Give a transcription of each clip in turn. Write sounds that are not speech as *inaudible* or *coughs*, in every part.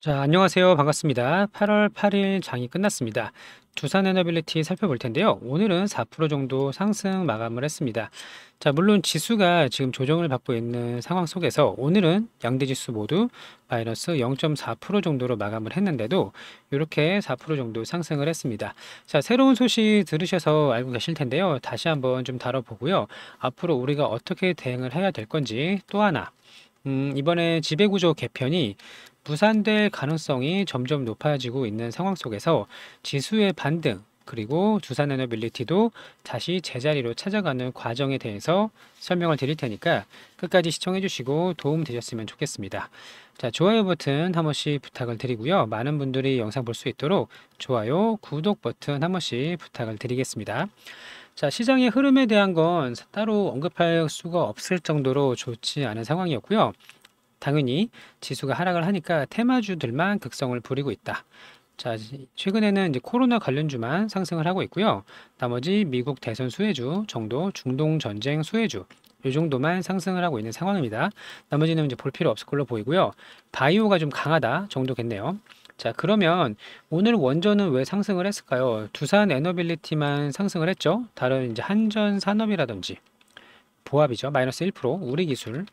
자, 안녕하세요. 반갑습니다. 8월 8일 장이 끝났습니다. 두산 에너빌리티 살펴볼 텐데요. 오늘은 4% 정도 상승 마감을 했습니다. 자, 물론 지수가 지금 조정을 받고 있는 상황 속에서 오늘은 양대 지수 모두 마이너스 0.4% 정도로 마감을 했는데도 이렇게 4% 정도 상승을 했습니다. 자, 새로운 소식 들으셔서 알고 계실 텐데요. 다시 한번 좀 다뤄보고요. 앞으로 우리가 어떻게 대응을 해야 될 건지 또 하나 음, 이번에 지배구조 개편이 부산될 가능성이 점점 높아지고 있는 상황 속에서 지수의 반등 그리고 두산에너빌리티도 다시 제자리로 찾아가는 과정에 대해서 설명을 드릴 테니까 끝까지 시청해 주시고 도움 되셨으면 좋겠습니다. 자, 좋아요 버튼 한 번씩 부탁을 드리고요. 많은 분들이 영상 볼 수 있도록 좋아요, 구독 버튼 한 번씩 부탁을 드리겠습니다. 자, 시장의 흐름에 대한 건 따로 언급할 수가 없을 정도로 좋지 않은 상황이었고요. 당연히 지수가 하락을 하니까 테마주들만 극성을 부리고 있다. 자, 최근에는 이제 코로나 관련주만 상승을 하고 있고요. 나머지 미국 대선 수혜주 정도, 중동 전쟁 수혜주 이 정도만 상승을 하고 있는 상황입니다. 나머지는 이제 볼 필요 없을 걸로 보이고요. 바이오가 좀 강하다 정도겠네요. 자, 그러면 오늘 원전은 왜 상승을 했을까요? 두산 에너빌리티만 상승을 했죠. 다른 이제 한전 산업이라든지 보합이죠. 마이너스 1% 우리 기술.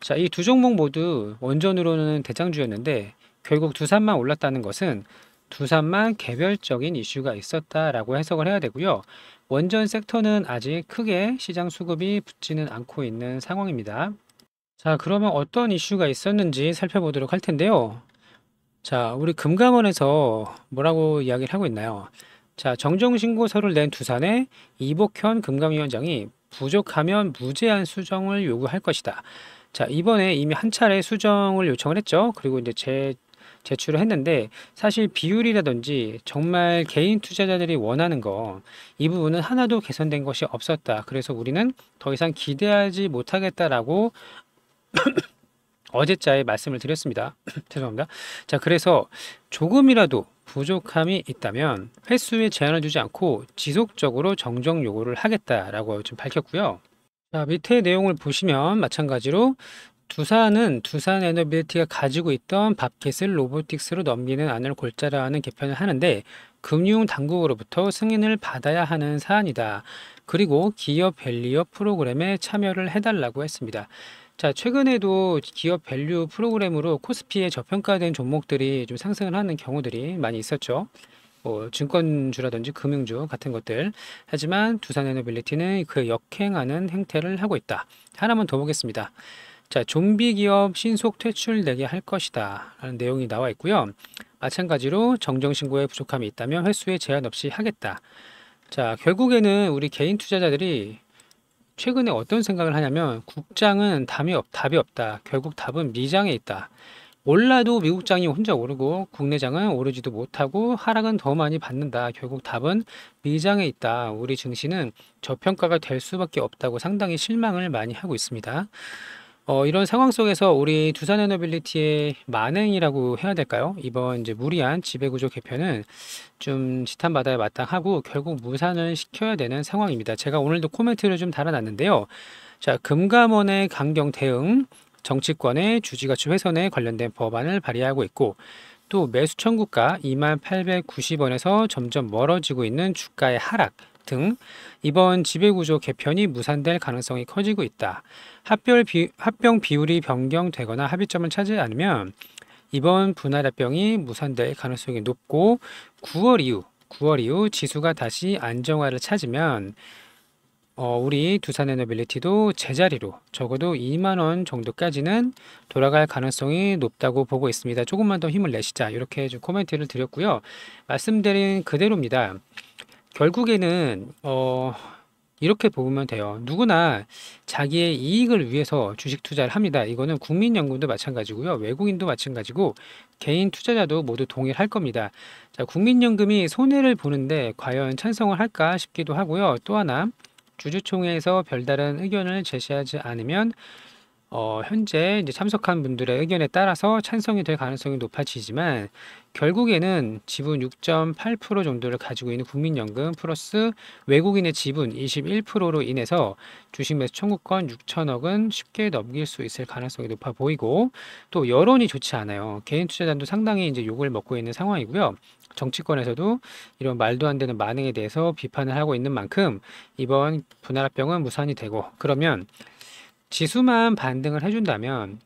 자, 이 두 종목 모두 원전으로는 대장주였는데 결국 두산만 올랐다는 것은 두산만 개별적인 이슈가 있었다라고 해석을 해야 되고요. 원전 섹터는 아직 크게 시장 수급이 붙지는 않고 있는 상황입니다. 자, 그러면 어떤 이슈가 있었는지 살펴보도록 할 텐데요. 자, 우리 금감원에서 뭐라고 이야기를 하고 있나요? 자, 정정신고서를 낸 두산의 이복현 금감위원장이 부족하면 무제한 수정을 요구할 것이다. 자, 이번에 이미 한 차례 수정을 요청을 했죠. 그리고 이제 제 제출을 했는데 사실 비율이라든지 정말 개인 투자자들이 원하는 거 이 부분은 하나도 개선된 것이 없었다. 그래서 우리는 더 이상 기대하지 못하겠다라고 *coughs* 어제자에 말씀을 드렸습니다. *coughs* 죄송합니다. 자, 그래서 조금이라도 부족함이 있다면 횟수에 제한을 두지 않고 지속적으로 정정 요구를 하겠다라고 지 밝혔고요. 자, 밑에 내용을 보시면 마찬가지로 두산은 두산 에너빌리티가 가지고 있던 바켓을 로보틱스로 넘기는 안을 골자라는 개편을 하는데 금융 당국으로부터 승인을 받아야 하는 사안이다. 그리고 기업 밸리어 프로그램에 참여를 해달라고 했습니다. 자, 최근에도 기업 밸류 프로그램으로 코스피에 저평가된 종목들이 좀 상승을 하는 경우들이 많이 있었죠. 뭐 증권주라든지 금융주 같은 것들. 하지만 두산에너빌리티는 그 역행하는 행태를 하고 있다. 하나만 더 보겠습니다. 자, 좀비 기업 신속 퇴출 내게 할 것이다. 라는 내용이 나와 있고요. 마찬가지로 정정신고에 부족함이 있다면 횟수에 제한 없이 하겠다. 자, 결국에는 우리 개인 투자자들이 최근에 어떤 생각을 하냐면 국장은 답이, 없, 답이 없다. 결국 답은 미장에 있다. 올라도 미국장이 혼자 오르고 국내장은 오르지도 못하고 하락은 더 많이 받는다. 결국 답은 미장에 있다. 우리 증시는 저평가가 될 수밖에 없다고 상당히 실망을 많이 하고 있습니다. 어, 이런 상황 속에서 우리 두산 에너빌리티의 만행이라고 해야 될까요? 이번 이제 무리한 지배구조 개편은 좀 지탄받아야 마땅하고 결국 무산을 시켜야 되는 상황입니다. 제가 오늘도 코멘트를 좀 달아놨는데요. 자, 금감원의 강경 대응, 정치권의 주지가치 훼손에 관련된 법안을 발의하고 있고 또 매수 청구가 2890원에서 점점 멀어지고 있는 주가의 하락 등 이번 지배구조 개편이 무산될 가능성이 커지고 있다. 합병, 비, 합병 비율이 변경되거나 합의점을 차지 않으면 이번 분할 합병이 무산될 가능성이 높고 9월 이후 9월 이후 지수가 다시 안정화를 찾으면 어, 우리 두산에너빌리티도 제자리로 적어도 2만 원 정도까지는 돌아갈 가능성이 높다고 보고 있습니다. 조금만 더 힘을 내시자 이렇게 좀 코멘트를 드렸고요. 말씀드린 그대로입니다. 결국에는 어, 이렇게 보면 돼요. 누구나 자기의 이익을 위해서 주식 투자를 합니다. 이거는 국민연금도 마찬가지고요. 외국인도 마찬가지고 개인 투자자도 모두 동일할 겁니다. 자, 국민연금이 손해를 보는데 과연 찬성을 할까 싶기도 하고요. 또 하나 주주총회에서 별다른 의견을 제시하지 않으면 어, 현재 이제 참석한 분들의 의견에 따라서 찬성이 될 가능성이 높아지지만 결국에는 지분 6.8% 정도를 가지고 있는 국민연금 플러스 외국인의 지분 21%로 인해서 주식 매수 청구권 6천억은 쉽게 넘길 수 있을 가능성이 높아 보이고 또 여론이 좋지 않아요. 개인 투자자도 상당히 이제 욕을 먹고 있는 상황이고요. 정치권에서도 이런 말도 안 되는 만행에 대해서 비판을 하고 있는 만큼 이번 분할합병은 무산이 되고 그러면 지수만 반등을 해준다면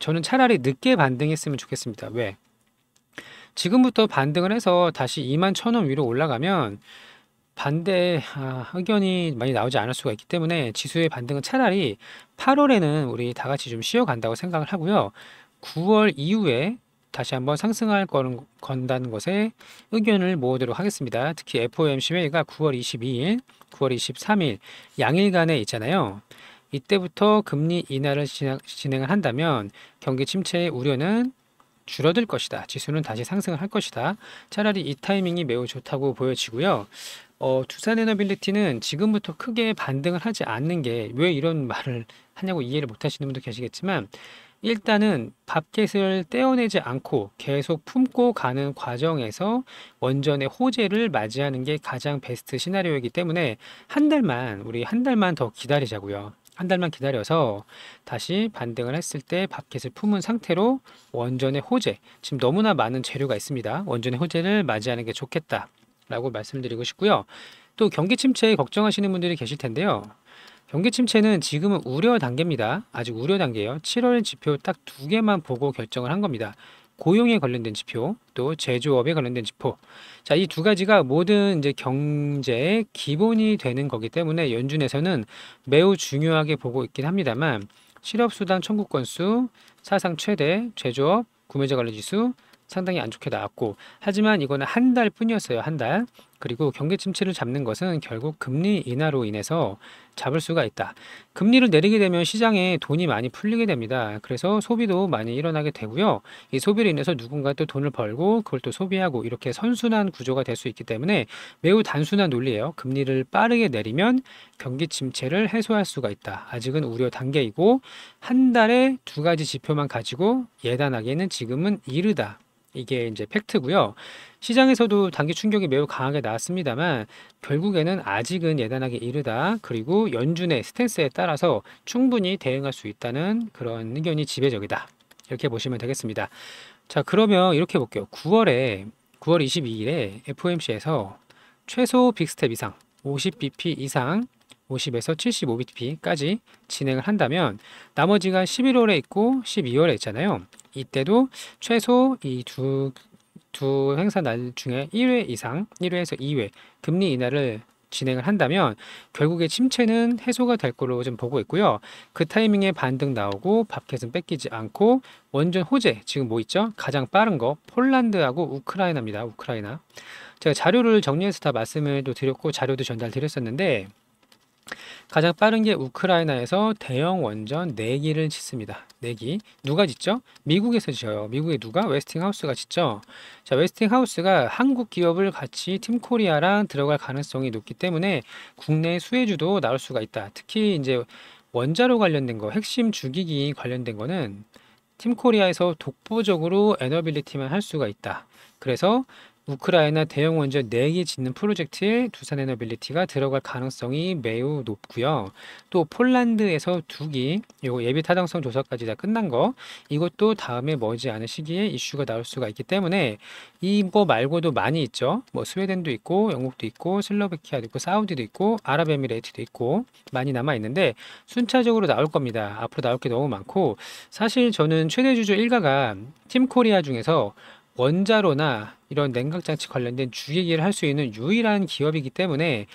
저는 차라리 늦게 반등했으면 좋겠습니다. 왜? 지금부터 반등을 해서 다시 2만 천원 위로 올라가면 반대 아, 의견이 많이 나오지 않을 수가 있기 때문에 지수의 반등은 차라리 8월에는 우리 다 같이 좀 쉬어간다고 생각을 하고요. 9월 이후에 다시 한번 상승할 건, 건다는 것에 의견을 모으도록 하겠습니다. 특히 FOMC 회의가 9월 22일, 9월 23일 양일간에 있잖아요. 이때부터 금리 인하를 진행을 한다면 경기 침체의 우려는 줄어들 것이다. 지수는 다시 상승을 할 것이다. 차라리 이 타이밍이 매우 좋다고 보여지고요. 어, 두산에너빌리티는 지금부터 크게 반등을 하지 않는 게 왜 이런 말을 하냐고 이해를 못 하시는 분도 계시겠지만 일단은 밥켓을 떼어내지 않고 계속 품고 가는 과정에서 원전의 호재를 맞이하는 게 가장 베스트 시나리오이기 때문에 한 달만 우리 한 달만 더 기다리자고요. 한 달만 기다려서 다시 반등을 했을 때 바켓을 품은 상태로 원전의 호재, 지금 너무나 많은 재료가 있습니다. 원전의 호재를 맞이하는 게 좋겠다. 라고 말씀드리고 싶고요. 또 경기 침체 걱정하시는 분들이 계실 텐데요. 경기 침체는 지금은 우려 단계입니다. 아직 우려 단계예요. 7월 지표 딱 두 개만 보고 결정을 한 겁니다. 고용에 관련된 지표, 또 제조업에 관련된 지표. 자, 이 두 가지가 모든 이제 경제의 기본이 되는 거기 때문에 연준에서는 매우 중요하게 보고 있긴 합니다만 실업수당 청구 건수 사상 최대, 제조업, 구매자 관련 지수 상당히 안 좋게 나왔고 하지만 이거는 한 달뿐이었어요. 한 달. 그리고 경기 침체를 잡는 것은 결국 금리 인하로 인해서 잡을 수가 있다. 금리를 내리게 되면 시장에 돈이 많이 풀리게 됩니다. 그래서 소비도 많이 일어나게 되고요. 이 소비로 인해서 누군가 또 돈을 벌고 그걸 또 소비하고 이렇게 선순환 구조가 될 수 있기 때문에 매우 단순한 논리예요. 금리를 빠르게 내리면 경기 침체를 해소할 수가 있다. 아직은 우려 단계이고 한 달에 두 가지 지표만 가지고 예단하기에는 지금은 이르다. 이게 이제 팩트고요. 시장에서도 단기 충격이 매우 강하게 나왔습니다만 결국에는 아직은 예단하기 이르다. 그리고 연준의 스탠스에 따라서 충분히 대응할 수 있다는 그런 의견이 지배적이다. 이렇게 보시면 되겠습니다. 자, 그러면 이렇게 볼게요. 9월에 9월 22일에 FOMC에서 최소 빅스텝 이상 50bp 이상 50에서 75bp까지 진행을 한다면 나머지가 11월에 있고 12월에 있잖아요. 이때도 최소 이 두 두 행사 날 중에 1회 이상, 1회에서 2회 금리 인하를 진행을 한다면 결국에 침체는 해소가 될걸로좀 보고 있고요. 그 타이밍에 반등 나오고 밥켓은 뺏기지 않고 원전 호재 지금 뭐 있죠? 가장 빠른 거 폴란드하고 우크라이나입니다. 우크라이나. 제가 자료를 정리해서 다 말씀을 또 드렸고 자료도 전달 드렸었는데 가장 빠른 게 우크라이나에서 대형 원전 4기를 짓습니다. 4기. 누가 짓죠? 미국에서 지어요. 미국에 누가? 웨스팅하우스가 짓죠. 자, 웨스팅하우스가 한국 기업을 같이 팀코리아랑 들어갈 가능성이 높기 때문에 국내 수혜주도 나올 수가 있다. 특히 이제 원자로 관련된 거, 핵심 주기기 관련된 거는 팀코리아에서 독보적으로 에너빌리티만 할 수가 있다. 그래서 우크라이나 대형 원전 4개 짓는 프로젝트에 두산에너빌리티가 들어갈 가능성이 매우 높고요. 또 폴란드에서 두기 예비 타당성 조사까지 다 끝난 거 이것도 다음에 머지않은 시기에 이슈가 나올 수가 있기 때문에 이거 말고도 많이 있죠. 뭐 스웨덴도 있고 영국도 있고 슬로베키아도 있고 사우디도 있고 아랍에미레이트도 있고 많이 남아 있는데 순차적으로 나올 겁니다. 앞으로 나올 게 너무 많고 사실 저는 최대 주주 일가가 팀코리아 중에서 원자로나 이런 냉각장치 관련된 주기기를 할 수 있는 유일한 기업이기 때문에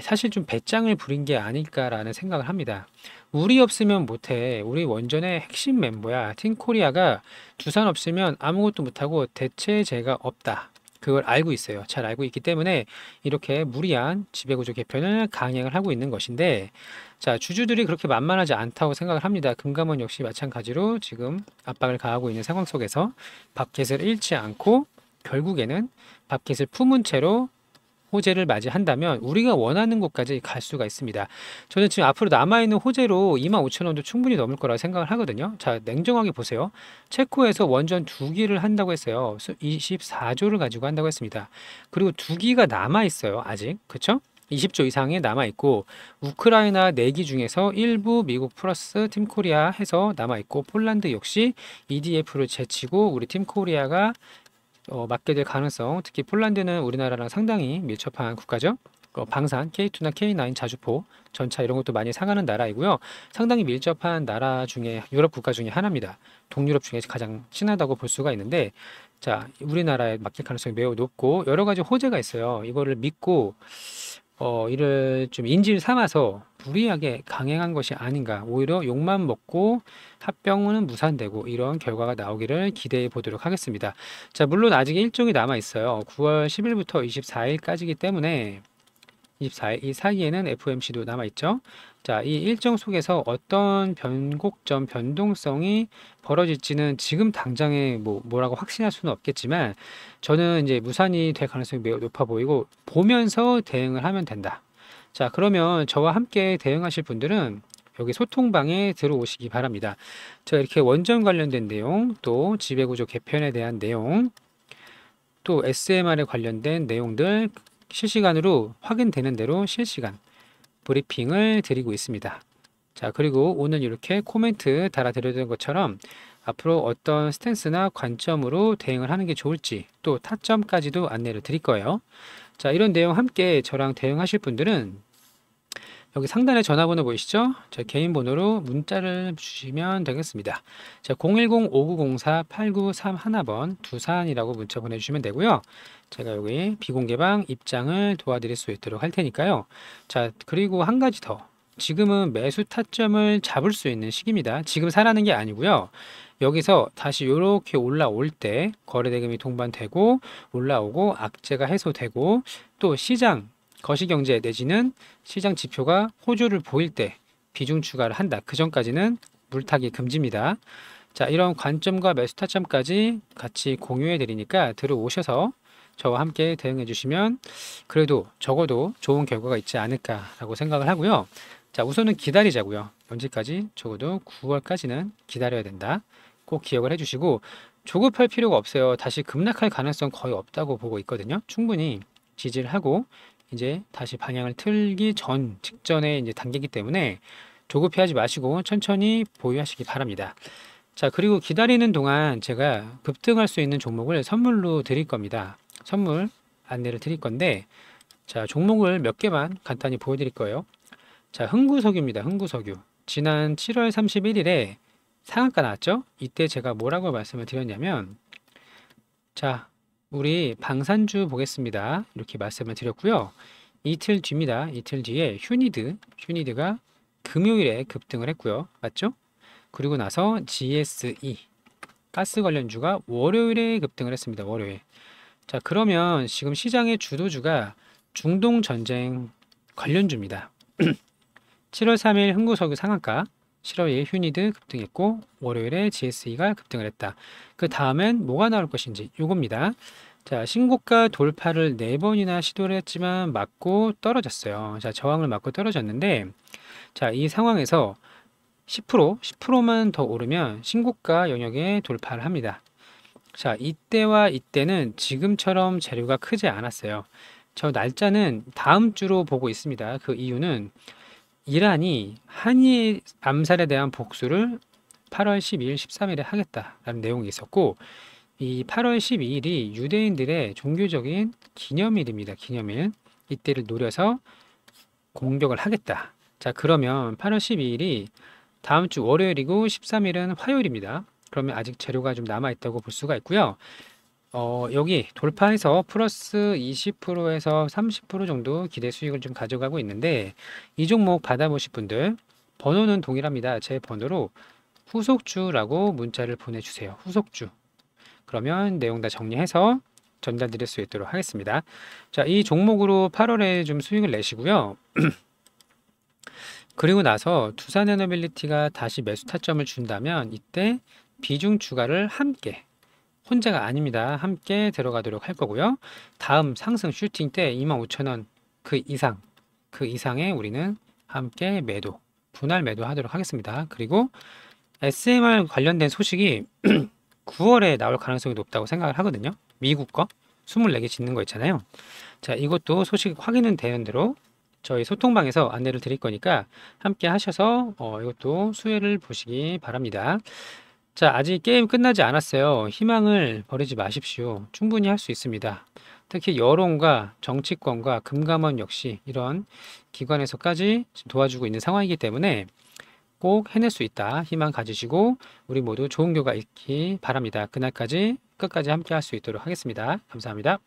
사실 좀 배짱을 부린 게 아닐까라는 생각을 합니다. 우리 없으면 못해. 우리 원전의 핵심 멤버야. 팀코리아가 두산 없으면 아무것도 못하고 대체제가 없다. 그걸 알고 있어요. 잘 알고 있기 때문에 이렇게 무리한 지배구조 개편을 강행을 하고 있는 것인데 자 주주들이 그렇게 만만하지 않다고 생각을 합니다. 금감원 역시 마찬가지로 지금 압박을 가하고 있는 상황 속에서 밥켓을 잃지 않고 결국에는 밥켓을 품은 채로 호재를 맞이한다면 우리가 원하는 곳까지 갈 수가 있습니다. 저는 지금 앞으로 남아있는 호재로 25,000원도 충분히 넘을 거라 생각을 하거든요. 자, 냉정하게 보세요. 체코에서 원전 두 기를 한다고 했어요. 24조를 가지고 한다고 했습니다. 그리고 두 기가 남아있어요. 아직. 그쵸? 20조 이상이 남아있고 우크라이나 4기 중에서 일부 미국 플러스 팀코리아 해서 남아있고 폴란드 역시 EDF를 제치고 우리 팀코리아가 어, 맞게 될 가능성, 특히 폴란드는 우리나라랑 상당히 밀접한 국가죠. 어, 방산, K2나 K9 자주포, 전차 이런 것도 많이 상하는 나라이고요. 상당히 밀접한 나라 중에 유럽 국가 중에 하나입니다. 동유럽 중에 가장 친하다고 볼 수가 있는데 자, 우리나라에 맞길 가능성이 매우 높고 여러 가지 호재가 있어요. 이거를 믿고 어, 이를 좀 인질 삼아서 무리하게 강행한 것이 아닌가. 오히려 욕만 먹고 합병은 무산되고 이런 결과가 나오기를 기대해 보도록 하겠습니다. 자, 물론 아직 일정이 남아 있어요. 9월 10일부터 24일까지기 때문에 24일 이 사이에는 FOMC도 남아 있죠. 자, 이 일정 속에서 어떤 변곡점, 변동성이 벌어질지는 지금 당장에 뭐 뭐라고 확신할 수는 없겠지만 저는 이제 무산이 될 가능성이 매우 높아 보이고 보면서 대응을 하면 된다. 자, 그러면 저와 함께 대응하실 분들은 여기 소통방에 들어오시기 바랍니다. 저 이렇게 원전 관련된 내용, 또 지배구조 개편에 대한 내용, 또 SMR에 관련된 내용들 실시간으로 확인되는 대로 실시간 브리핑을 드리고 있습니다. 자 그리고 오늘 이렇게 코멘트 달아드려던 것처럼 앞으로 어떤 스탠스나 관점으로 대응을 하는 게 좋을지 또 타점까지도 안내를 드릴 거예요. 자 이런 내용 함께 저랑 대응하실 분들은 여기 상단에 전화번호 보이시죠? 제 개인 번호로 문자를 주시면 되겠습니다. 자, 010-5904-8931번 두산이라고 문자 보내주시면 되고요. 제가 여기 비공개방 입장을 도와드릴 수 있도록 할 테니까요. 자, 그리고 한 가지 더. 지금은 매수 타점을 잡을 수 있는 시기입니다. 지금 사라는 게 아니고요. 여기서 다시 이렇게 올라올 때 거래대금이 동반되고 올라오고 악재가 해소되고 또 시장 거시경제 내지는 시장 지표가 호조를 보일 때 비중 추가를 한다. 그 전까지는 물타기 금지입니다. 자, 이런 관점과 매수 타점까지 같이 공유해 드리니까 들어오셔서 저와 함께 대응해 주시면 그래도 적어도 좋은 결과가 있지 않을까라고 생각을 하고요. 자, 우선은 기다리자고요. 언제까지? 적어도 9월까지는 기다려야 된다. 꼭 기억을 해 주시고 조급할 필요가 없어요. 다시 급락할 가능성 거의 없다고 보고 있거든요. 충분히 지지를 하고 이제 다시 방향을 틀기 전 직전에 이제 단계이기 때문에 조급해하지 마시고 천천히 보유하시기 바랍니다. 자 그리고 기다리는 동안 제가 급등할 수 있는 종목을 선물로 드릴 겁니다. 선물 안내를 드릴 건데 자 종목을 몇 개만 간단히 보여드릴 거예요. 자 흥구석유입니다. 흥구석유 지난 7월 31일에 상한가 나왔죠? 이때 제가 뭐라고 말씀을 드렸냐면 자 우리 방산주 보겠습니다. 이렇게 말씀을 드렸고요. 이틀 뒤입니다. 이틀 뒤에 휴니드, 휴니드가 금요일에 급등을 했고요. 맞죠? 그리고 나서 GSE, 가스 관련주가 월요일에 급등을 했습니다. 월요일. 자, 그러면 지금 시장의 주도주가 중동 전쟁 관련주입니다. 7월 *clears throat* 3일 흥구석유 상한가 실업에 휴니드 급등했고 월요일에 GSE가 급등을 했다. 그 다음엔 뭐가 나올 것인지 요겁니다. 자, 신고가 돌파를 네 번이나 시도를 했지만 맞고 떨어졌어요. 자, 저항을 맞고 떨어졌는데 자, 이 상황에서 10%, 10%만 더 오르면 신고가 영역에 돌파를 합니다. 자, 이때와 이때는 지금처럼 재료가 크지 않았어요. 저 날짜는 다음 주로 보고 있습니다. 그 이유는 이란이 한일 암살에 대한 복수를 8월 12일, 13일에 하겠다라는 내용이 있었고 이 8월 12일이 유대인들의 종교적인 기념일입니다. 기념일. 이때를 노려서 공격을 하겠다. 자, 그러면 8월 12일이 다음 주 월요일이고 13일은 화요일입니다. 그러면 아직 재료가 좀 남아 있다고 볼 수가 있고요. 어, 여기 돌파해서 플러스 20%에서 30% 정도 기대 수익을 좀 가져가고 있는데 이 종목 받아보실 분들 번호는 동일합니다. 제 번호로 후속주라고 문자를 보내주세요. 후속주. 그러면 내용 다 정리해서 전달드릴 수 있도록 하겠습니다. 자, 이 종목으로 8월에 좀 수익을 내시고요. *clears throat* 그리고 나서 두산에너빌리티가 다시 매수 타점을 준다면 이때 비중 추가를 함께 혼자가 아닙니다. 함께 들어가도록 할 거고요. 다음 상승 슈팅 때 25,000원 그 이상, 그 이상에 우리는 함께 매도, 분할 매도 하도록 하겠습니다. 그리고 SMR 관련된 소식이 9월에 *clears throat* 나올 가능성이 높다고 생각을 하거든요. 미국 거 24개 짓는 거 있잖아요. 자, 이것도 소식 확인은 되는 대로 저희 소통방에서 안내를 드릴 거니까 함께 하셔서 어, 이것도 수혜를 보시기 바랍니다. 자, 아직 게임 끝나지 않았어요. 희망을 버리지 마십시오. 충분히 할 수 있습니다. 특히 여론과 정치권과 금감원 역시 이런 기관에서까지 도와주고 있는 상황이기 때문에 꼭 해낼 수 있다. 희망 가지시고 우리 모두 좋은 교가 있기 바랍니다. 그날까지 끝까지 함께 할 수 있도록 하겠습니다. 감사합니다.